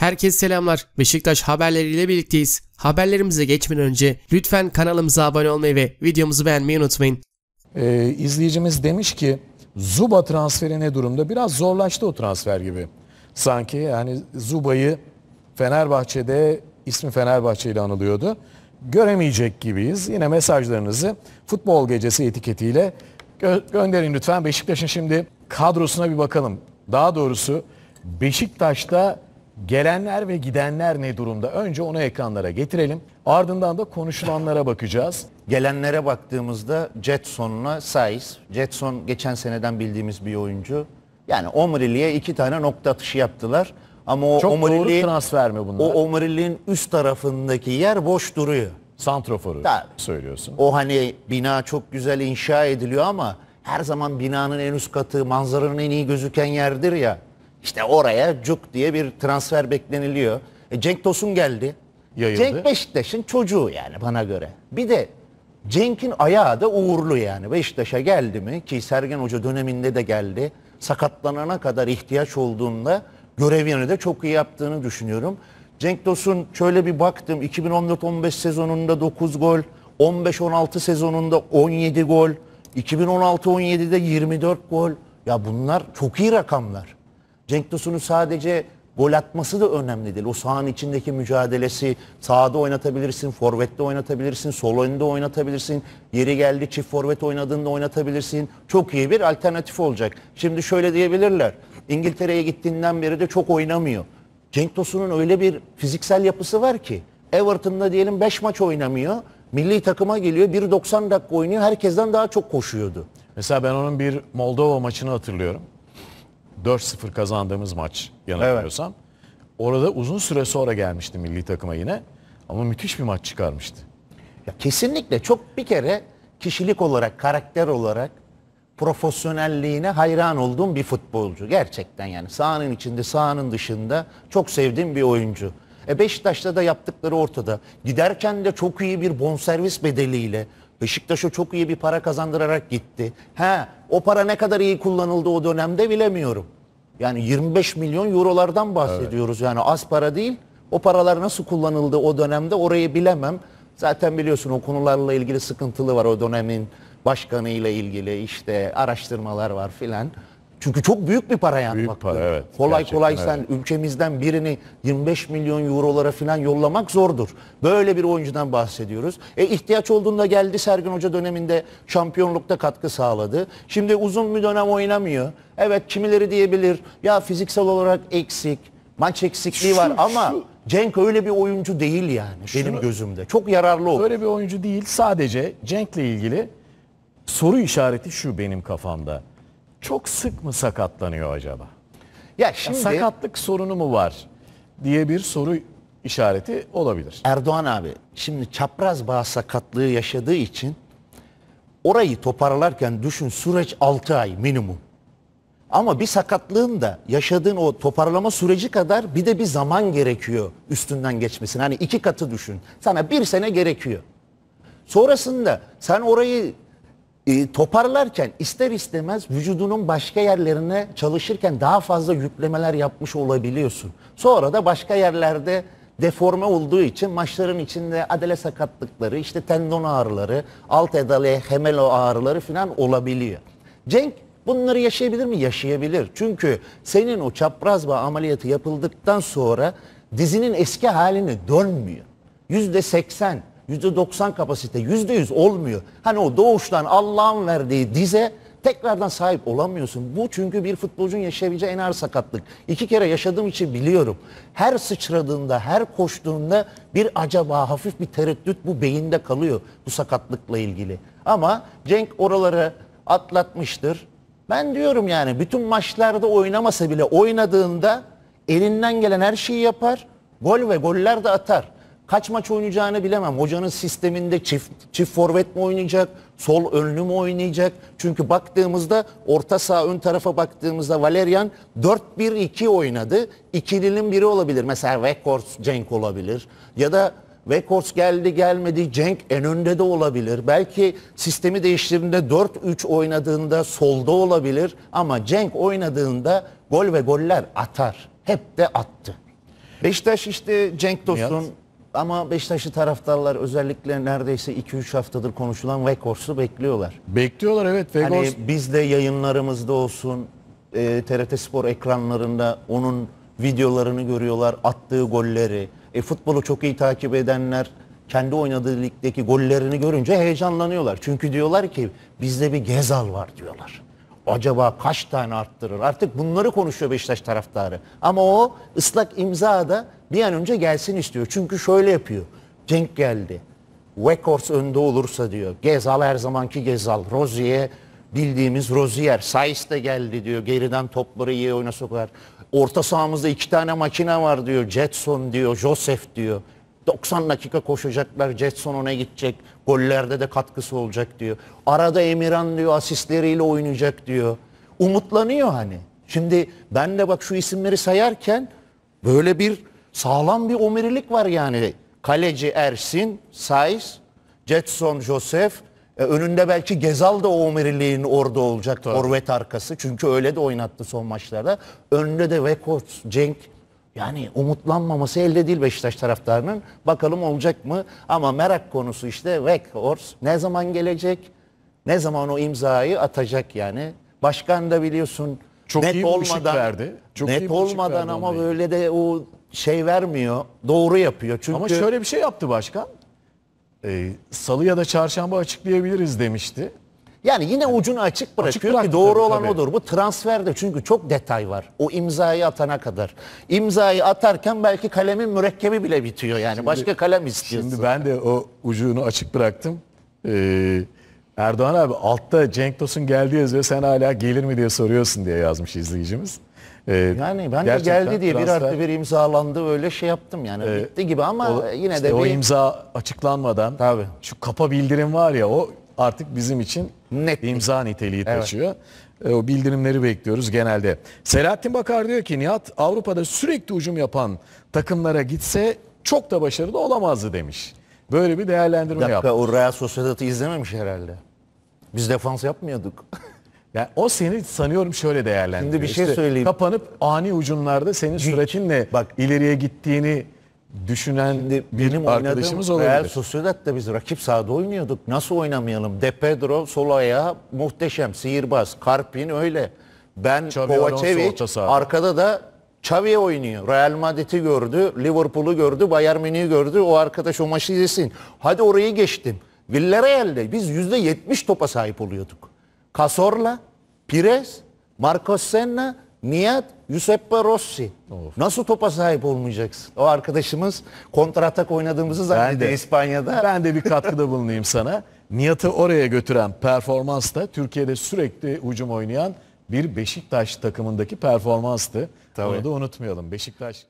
Herkese selamlar. Beşiktaş haberleriyle birlikteyiz. Haberlerimize geçmeden önce lütfen kanalımıza abone olmayı ve videomuzu beğenmeyi unutmayın. Ee, izleyicimiz demiş ki Zuba transferi ne durumda? Biraz zorlaştı o transfer gibi. Sanki yani Zuba'yı Fenerbahçe'de ismi Fenerbahçe ile anılıyordu. Göremeyecek gibiyiz. Yine mesajlarınızı futbol gecesi etiketiyle gö gönderin lütfen. Beşiktaş'ın şimdi kadrosuna bir bakalım. Daha doğrusu Beşiktaş'ta Gelenler ve gidenler ne durumda? Önce onu ekranlara getirelim. Ardından da konuşulanlara bakacağız. Gelenlere baktığımızda Jetson'la Saiz. Jetson geçen seneden bildiğimiz bir oyuncu. Yani Omrili'ye iki tane nokta atışı yaptılar. Ama o Çok Omrili, doğru transfer mi bunlar? o Omrili'nin üst tarafındaki yer boş duruyor. Santroforu Da- söylüyorsun. O hani bina çok güzel inşa ediliyor ama her zaman binanın en üst katı manzaranın en iyi gözüken yerdir ya. İşte oraya cuk diye bir transfer bekleniliyor. E Cenk Tosun geldi. Yayıldı. Cenk Beşiktaş'ın çocuğu yani bana göre. Bir de Cenk'in ayağı da uğurlu yani. Beşiktaş'a geldi mi ki Sergen Hoca döneminde de geldi. Sakatlanana kadar ihtiyaç olduğunda görevini de çok iyi yaptığını düşünüyorum. Cenk Tosun şöyle bir baktım 2014-15 sezonunda 9 gol, 15-16 sezonunda 17 gol, 2016-17'de 24 gol. Ya bunlar çok iyi rakamlar. Cenk Tosun'un sadece gol atması da önemli değil. O sahanın içindeki mücadelesi sağda oynatabilirsin, forvette oynatabilirsin, sol önünde oynatabilirsin. Yeri geldi çift forvet oynadığında oynatabilirsin. Çok iyi bir alternatif olacak. Şimdi şöyle diyebilirler. İngiltere'ye gittiğinden beri de çok oynamıyor. Cenk Tosun'un öyle bir fiziksel yapısı var ki Everton'da diyelim 5 maç oynamıyor. Milli takıma geliyor 1.90 dakika oynuyor. Herkesten daha çok koşuyordu. Mesela ben onun bir Moldova maçını hatırlıyorum. 4-0 kazandığımız maç yanılmıyorsam. Evet. Orada uzun süre sonra gelmişti milli takıma yine. Ama müthiş bir maç çıkarmıştı. Ya kesinlikle çok bir kere kişilik olarak, karakter olarak profesyonelliğine hayran olduğum bir futbolcu. Gerçekten yani sahanın içinde, sahanın dışında çok sevdiğim bir oyuncu. E Beşiktaş'ta da yaptıkları ortada. Giderken de çok iyi bir bonservis bedeliyle Beşiktaş'a çok iyi bir para kazandırarak gitti. He, o para ne kadar iyi kullanıldı o dönemde bilemiyorum. Yani 25 milyon eurolardan bahsediyoruz. Yani az para değil. O paralar nasıl kullanıldı o dönemde orayı bilemem. Zaten biliyorsun o konularla ilgili sıkıntılı var o dönemin başkanıyla ilgili işte araştırmalar var filan. Çünkü çok büyük bir para yani. Büyük para evet. Kolay kolay sen evet. ülkemizden birini 25 milyon eurolara falan yollamak zordur. Böyle bir oyuncudan bahsediyoruz. E ihtiyaç olduğunda geldi Sergin Hoca döneminde şampiyonlukta katkı sağladı. Şimdi uzun bir dönem oynamıyor. Evet kimileri diyebilir ya fiziksel olarak eksik, maç eksikliği şu, var ama şu... Cenk öyle bir oyuncu değil yani Şunu, benim gözümde. Çok yararlı olur. Öyle bir oyuncu değil. Sadece Cenk'le ilgili soru işareti şu benim kafamda çok sık mı sakatlanıyor acaba? Ya şimdi ya sakatlık sorunu mu var diye bir soru işareti olabilir. Erdoğan abi şimdi çapraz bağ sakatlığı yaşadığı için orayı toparlarken düşün süreç 6 ay minimum. Ama bir sakatlığın da yaşadığın o toparlama süreci kadar bir de bir zaman gerekiyor üstünden geçmesin. Hani iki katı düşün. Sana bir sene gerekiyor. Sonrasında sen orayı e, toparlarken ister istemez vücudunun başka yerlerine çalışırken daha fazla yüklemeler yapmış olabiliyorsun. Sonra da başka yerlerde deforme olduğu için maçların içinde adele sakatlıkları, işte tendon ağrıları, alt edale hemelo ağrıları falan olabiliyor. Cenk bunları yaşayabilir mi? Yaşayabilir. Çünkü senin o çapraz bağ ameliyatı yapıldıktan sonra dizinin eski haline dönmüyor. Yüzde seksen %90 kapasite %100 olmuyor. Hani o doğuştan Allah'ın verdiği dize tekrardan sahip olamıyorsun. Bu çünkü bir futbolcunun yaşayabileceği en ağır sakatlık. İki kere yaşadığım için biliyorum. Her sıçradığında, her koştuğunda bir acaba hafif bir tereddüt bu beyinde kalıyor bu sakatlıkla ilgili. Ama Cenk oraları atlatmıştır. Ben diyorum yani bütün maçlarda oynamasa bile oynadığında elinden gelen her şeyi yapar. Gol ve goller de atar kaç maç oynayacağını bilemem. Hocanın sisteminde çift çift forvet mi oynayacak, sol önlü mü oynayacak? Çünkü baktığımızda orta sağ ön tarafa baktığımızda Valerian 4-1-2 oynadı. İkilinin biri olabilir. Mesela Vekors Cenk olabilir ya da Vekors geldi gelmedi Cenk en önde de olabilir. Belki sistemi değiştirdiğinde 4-3 oynadığında solda olabilir ama Cenk oynadığında gol ve goller atar. Hep de attı. Beşiktaş işte Cenk Tosun, ama Beşiktaşlı taraftarlar özellikle neredeyse 2-3 haftadır konuşulan Vekors'u bekliyorlar. Bekliyorlar evet Vekors. Hani biz de yayınlarımızda olsun e, TRT Spor ekranlarında onun videolarını görüyorlar, attığı golleri. E, futbolu çok iyi takip edenler kendi oynadığı ligdeki gollerini görünce heyecanlanıyorlar. Çünkü diyorlar ki bizde bir Gezal var diyorlar. Acaba kaç tane arttırır? Artık bunları konuşuyor Beşiktaş taraftarı. Ama o ıslak imza da bir an önce gelsin istiyor. Çünkü şöyle yapıyor. Cenk geldi. Weghorst önde olursa diyor. Gezal her zamanki Gezal. Rozier bildiğimiz Rozier. Sais de geldi diyor. Geriden topları iyi oyuna sokar. Orta sahamızda iki tane makine var diyor. Jetson diyor. Joseph diyor. 90 dakika koşacaklar. Jetson ona gidecek. Gollerde de katkısı olacak diyor. Arada Emirhan diyor asistleriyle oynayacak diyor. Umutlanıyor hani. Şimdi ben de bak şu isimleri sayarken böyle bir Sağlam bir omurilik var yani. Kaleci Ersin, Saiz, Jetson Joseph e, önünde belki Gezal da o omuriliğin orada olacak. Tabii. Forvet arkası. Çünkü öyle de oynattı son maçlarda. Önünde de Vekort, Cenk. Yani umutlanmaması elde değil Beşiktaş taraftarının. Bakalım olacak mı? Ama merak konusu işte Vekors ne zaman gelecek? Ne zaman o imzayı atacak yani? Başkan da biliyorsun çok net iyi olmadan verdi. Çok net iyi olmadan verdi ama böyle de o şey vermiyor, doğru yapıyor. Çünkü Ama şöyle bir şey yaptı başkan. E, Salı ya da çarşamba açıklayabiliriz demişti. yani yine ucunu açık bırakıyor bıraktı ki doğru olan tabii. odur. Bu transferde çünkü çok detay var. O imzayı atana kadar. İmzayı atarken belki kalemin mürekkebi bile bitiyor yani. Başka kalem istiyorsun. Şimdi ben de o ucunu açık bıraktım. Ee, Erdoğan abi altta Cenk Tosun geldi yazıyor. Sen hala gelir mi diye soruyorsun diye yazmış izleyicimiz. Ee, yani ben de geldi diye transfer, bir artı bir imzalandı öyle şey yaptım yani e, bitti gibi ama o, yine işte de o bir... imza açıklanmadan Tabii. şu kapa bildirim var ya o artık bizim için net imza niteliği taşıyor. Evet. E, o bildirimleri bekliyoruz genelde. Selahattin Bakar diyor ki Nihat Avrupa'da sürekli ucum yapan takımlara gitse çok da başarılı olamazdı demiş. Böyle bir değerlendirme yaptı. Bir dakika yaptı. o Real Sociedad'ı izlememiş herhalde. Biz defans yapmıyorduk. Yani o seni sanıyorum şöyle değerlendiriyor. Şimdi bir şey işte söyleyeyim. Kapanıp ani ucunlarda senin süratinle bak ileriye gittiğini düşünen Şimdi bir benim arkadaşımız olabilir. Real Sociedad'da biz rakip sahada oynuyorduk. Nasıl oynamayalım? De Pedro sol ayağı muhteşem sihirbaz. Karpin öyle. Ben Kovacevic arkada da Xavi oynuyor. Real Madrid'i gördü, Liverpool'u gördü, Bayern Münih'i gördü. O arkadaş o maçı izlesin. Hadi orayı geçtim. Villarreal'de biz %70 topa sahip oluyorduk. Casorla, Pires, Marcos Senna, Nihat, Giuseppe Rossi. Of. Nasıl topa sahip olmayacaksın? O arkadaşımız kontratak oynadığımızı zannetti İspanya'da. Ben de bir katkıda bulunayım sana. Nihat'ı oraya götüren performans da Türkiye'de sürekli hücum oynayan bir Beşiktaş takımındaki performanstı. Tabii. Onu da unutmayalım. Beşiktaş